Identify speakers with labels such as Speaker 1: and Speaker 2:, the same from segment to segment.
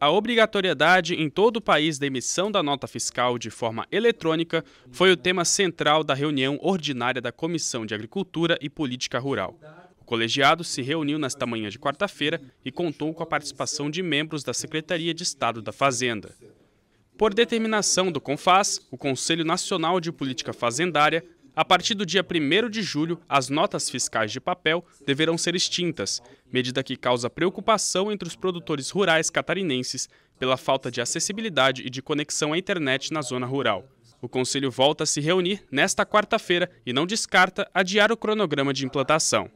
Speaker 1: a obrigatoriedade em todo o país da emissão da nota fiscal de forma eletrônica foi o tema central da reunião ordinária da Comissão de Agricultura e Política Rural. O colegiado se reuniu nesta manhã de quarta-feira e contou com a participação de membros da Secretaria de Estado da Fazenda. Por determinação do CONFAS, o Conselho Nacional de Política Fazendária a partir do dia 1 de julho, as notas fiscais de papel deverão ser extintas, medida que causa preocupação entre os produtores rurais catarinenses pela falta de acessibilidade e de conexão à internet na zona rural. O Conselho volta a se reunir nesta quarta-feira e não descarta adiar o cronograma de implantação.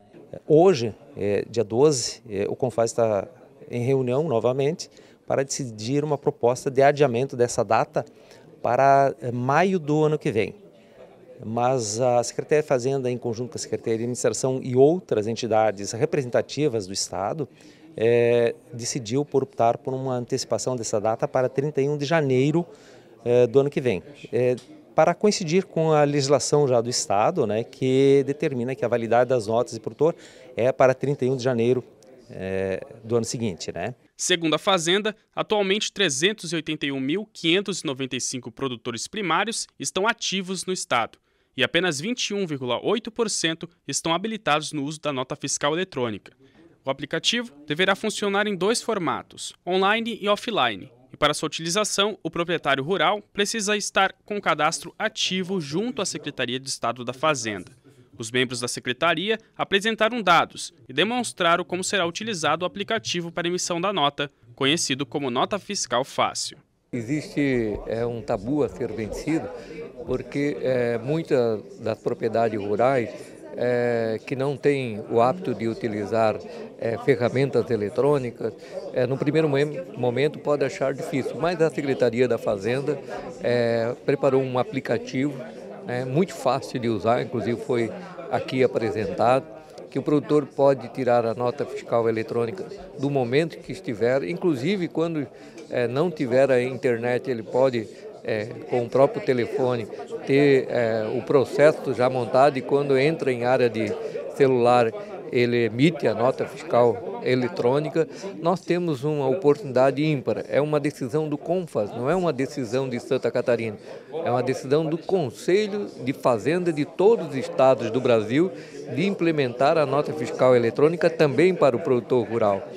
Speaker 2: Hoje, é, dia 12, é, o CONFAS está em reunião novamente para decidir uma proposta de adiamento dessa data para é, maio do ano que vem mas a Secretaria de Fazenda, em conjunto com a Secretaria de Administração e outras entidades representativas do Estado, é, decidiu por optar por uma antecipação dessa data para 31 de janeiro é, do ano que vem. É, para coincidir com a legislação já do Estado, né, que determina que a validade das notas de produtor é para 31 de janeiro do ano seguinte. Né?
Speaker 1: Segundo a Fazenda, atualmente 381.595 produtores primários estão ativos no Estado e apenas 21,8% estão habilitados no uso da nota fiscal eletrônica. O aplicativo deverá funcionar em dois formatos, online e offline. E para sua utilização, o proprietário rural precisa estar com o cadastro ativo junto à Secretaria de Estado da Fazenda. Os membros da secretaria apresentaram dados e demonstraram como será utilizado o aplicativo para emissão da nota, conhecido como Nota Fiscal Fácil.
Speaker 3: Existe é, um tabu a ser vencido, porque é, muitas das propriedades rurais é, que não têm o hábito de utilizar é, ferramentas eletrônicas, é, no primeiro momento pode achar difícil, mas a Secretaria da Fazenda é, preparou um aplicativo né, muito fácil de usar, inclusive foi aqui apresentado que o produtor pode tirar a nota fiscal eletrônica do momento que estiver, inclusive quando é, não tiver a internet, ele pode é, com o próprio telefone, ter é, o processo já montado e quando entra em área de celular, ele emite a nota fiscal eletrônica, nós temos uma oportunidade ímpar. É uma decisão do CONFAS, não é uma decisão de Santa Catarina. É uma decisão do Conselho de Fazenda de todos os estados do Brasil de implementar a nota fiscal
Speaker 1: eletrônica também para o produtor rural.